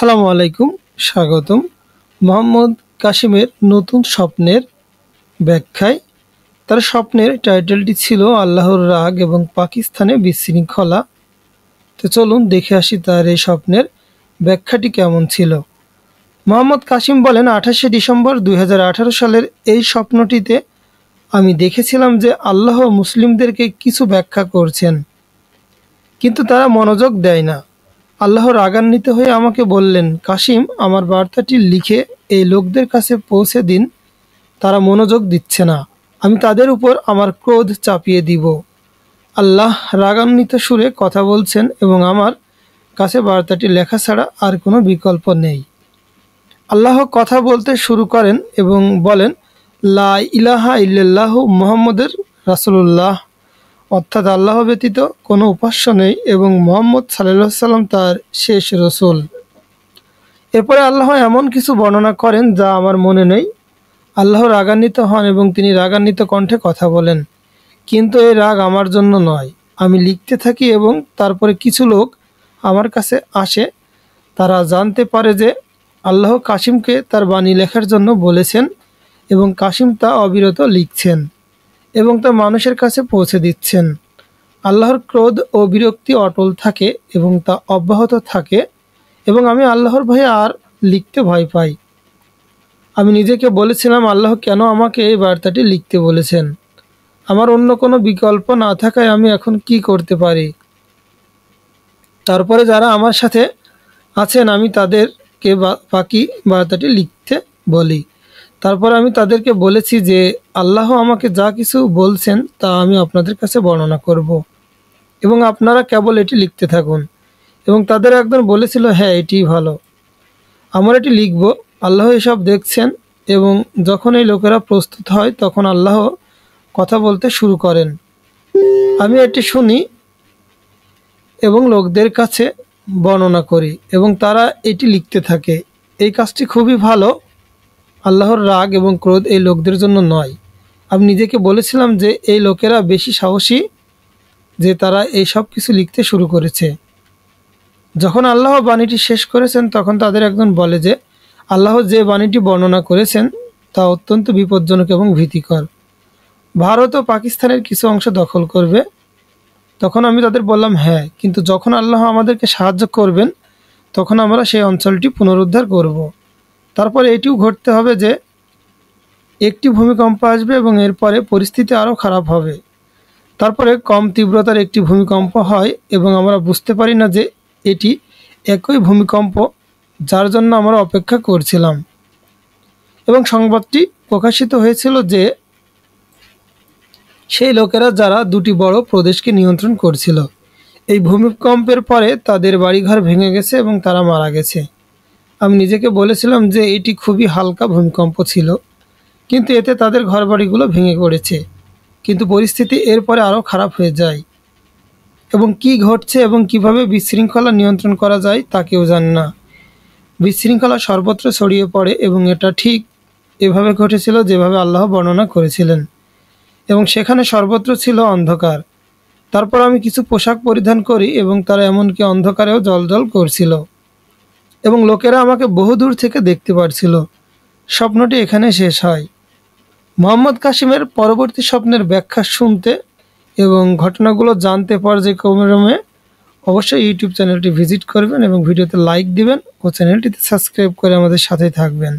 আসসালামু আলাইকুম স্বাগতম মোহাম্মদ কাশিমের নতুন স্বপ্নের ব্যাখ্যায় তার স্বপ্নের টাইটেলটি ছিল আল্লাহর রাগ এবং পাকিস্তানে বিশৃঙ্খলা তো চলুন দেখে আসি তার এই স্বপ্নের ব্যাখ্যাটি কেমন ছিল মোহাম্মদ কাশিম বলেন আঠাশে ডিসেম্বর দুই সালের এই স্বপ্নটিতে আমি দেখেছিলাম যে আল্লাহ মুসলিমদেরকে কিছু ব্যাখ্যা করছেন কিন্তু তারা মনোযোগ দেয় না আল্লাহ রাগান্বিত হয়ে আমাকে বললেন কাসিম আমার বার্তাটি লিখে এই লোকদের কাছে পৌঁছে দিন তারা মনোযোগ দিচ্ছে না আমি তাদের উপর আমার ক্রোধ চাপিয়ে দিব আল্লাহ রাগান্বিত সুরে কথা বলছেন এবং আমার কাছে বার্তাটি লেখা ছাড়া আর কোনো বিকল্প নেই আল্লাহ কথা বলতে শুরু করেন এবং বলেন লা ইলাহা ইল্লাহ মোহাম্মদের রাসুল্লাহ অর্থাৎ আল্লাহ ব্যতীত কোনো উপাস্য নেই এবং মোহাম্মদ সাল্লাহ সাল্লাম তার শেষ রসুল এরপরে আল্লাহ এমন কিছু বর্ণনা করেন যা আমার মনে নেই আল্লাহ রাগান্বিত হন এবং তিনি রাগান্বিত কণ্ঠে কথা বলেন কিন্তু এই রাগ আমার জন্য নয় আমি লিখতে থাকি এবং তারপরে কিছু লোক আমার কাছে আসে তারা জানতে পারে যে আল্লাহ কাসিমকে তার বাণী লেখার জন্য বলেছেন এবং কাসিম তা অবিরত লিখছেন এবং তা মানুষের কাছে পৌঁছে দিচ্ছেন আল্লাহর ক্রোধ ও বিরক্তি অটল থাকে এবং তা অব্যাহত থাকে এবং আমি আল্লাহর ভয়ে আর লিখতে ভয় পাই আমি নিজেকে বলেছিলাম আল্লাহ কেন আমাকে এই বার্তাটি লিখতে বলেছেন আমার অন্য কোনো বিকল্প না থাকায় আমি এখন কি করতে পারি তারপরে যারা আমার সাথে আছেন আমি তাদেরকে বাকি বার্তাটি লিখতে বলি তারপর আমি তাদেরকে বলেছি যে আল্লাহ আমাকে যা কিছু বলছেন তা আমি আপনাদের কাছে বর্ণনা করব। এবং আপনারা কেবল এটি লিখতে থাকুন এবং তাদের একজন বলেছিল হ্যাঁ এটি ভালো আমরা এটি লিখব আল্লাহ এসব দেখছেন এবং যখন এই লোকেরা প্রস্তুত হয় তখন আল্লাহ কথা বলতে শুরু করেন আমি এটি শুনি এবং লোকদের কাছে বর্ণনা করি এবং তারা এটি লিখতে থাকে এই কাজটি খুবই ভালো আল্লাহর রাগ এবং ক্রোধ এই লোকদের জন্য নয় আমি নিজেকে বলেছিলাম যে এই লোকেরা বেশি সাহসী যে তারা এই সব কিছু লিখতে শুরু করেছে যখন আল্লাহ বাণীটি শেষ করেছেন তখন তাদের একজন বলে যে আল্লাহ যে বাণীটি বর্ণনা করেছেন তা অত্যন্ত বিপজ্জনক এবং ভীতিকর ভারত ও পাকিস্তানের কিছু অংশ দখল করবে তখন আমি তাদের বললাম হ্যাঁ কিন্তু যখন আল্লাহ আমাদেরকে সাহায্য করবেন তখন আমরা সেই অঞ্চলটি পুনরুদ্ধার করবো তারপরে এটিও ঘটতে হবে যে একটি ভূমিকম্প আসবে এবং এরপরে পরিস্থিতি আরও খারাপ হবে তারপরে কম তীব্রতার একটি ভূমিকম্প হয় এবং আমরা বুঝতে পারি না যে এটি একই ভূমিকম্প যার জন্য আমরা অপেক্ষা করছিলাম এবং সংবাদটি প্রকাশিত হয়েছিল যে সেই লোকেরা যারা দুটি বড় প্রদেশকে নিয়ন্ত্রণ করছিল এই ভূমিকম্পের পরে তাদের বাড়িঘর ভেঙে গেছে এবং তারা মারা গেছে আমি নিজেকে বলেছিলাম যে এটি খুবই হালকা ভূমিকম্প ছিল কিন্তু এতে তাদের ঘরবাড়িগুলো ভেঙে পড়েছে কিন্তু পরিস্থিতি এরপরে আরও খারাপ হয়ে যায় এবং কি ঘটছে এবং কিভাবে বিশৃঙ্খলা নিয়ন্ত্রণ করা যায় তা কেউ জান না বিশৃঙ্খলা সর্বত্র ছড়িয়ে পড়ে এবং এটা ঠিক এভাবে ঘটেছিল যেভাবে আল্লাহ বর্ণনা করেছিলেন এবং সেখানে সর্বত্র ছিল অন্ধকার তারপর আমি কিছু পোশাক পরিধান করি এবং তারা এমনকি অন্ধকারেও জল করছিল এবং লোকেরা আমাকে বহু দূর থেকে দেখতে পারছিল স্বপ্নটি এখানে শেষ হয় মোহাম্মদ কাসিমের পরবর্তী স্বপ্নের ব্যাখ্যা শুনতে এবং ঘটনাগুলো জানতে পর্যায়ক্রমে অবশ্যই ইউটিউব চ্যানেলটি ভিজিট করবেন এবং ভিডিওতে লাইক দিবেন ও চ্যানেলটিতে সাবস্ক্রাইব করে আমাদের সাথে থাকবেন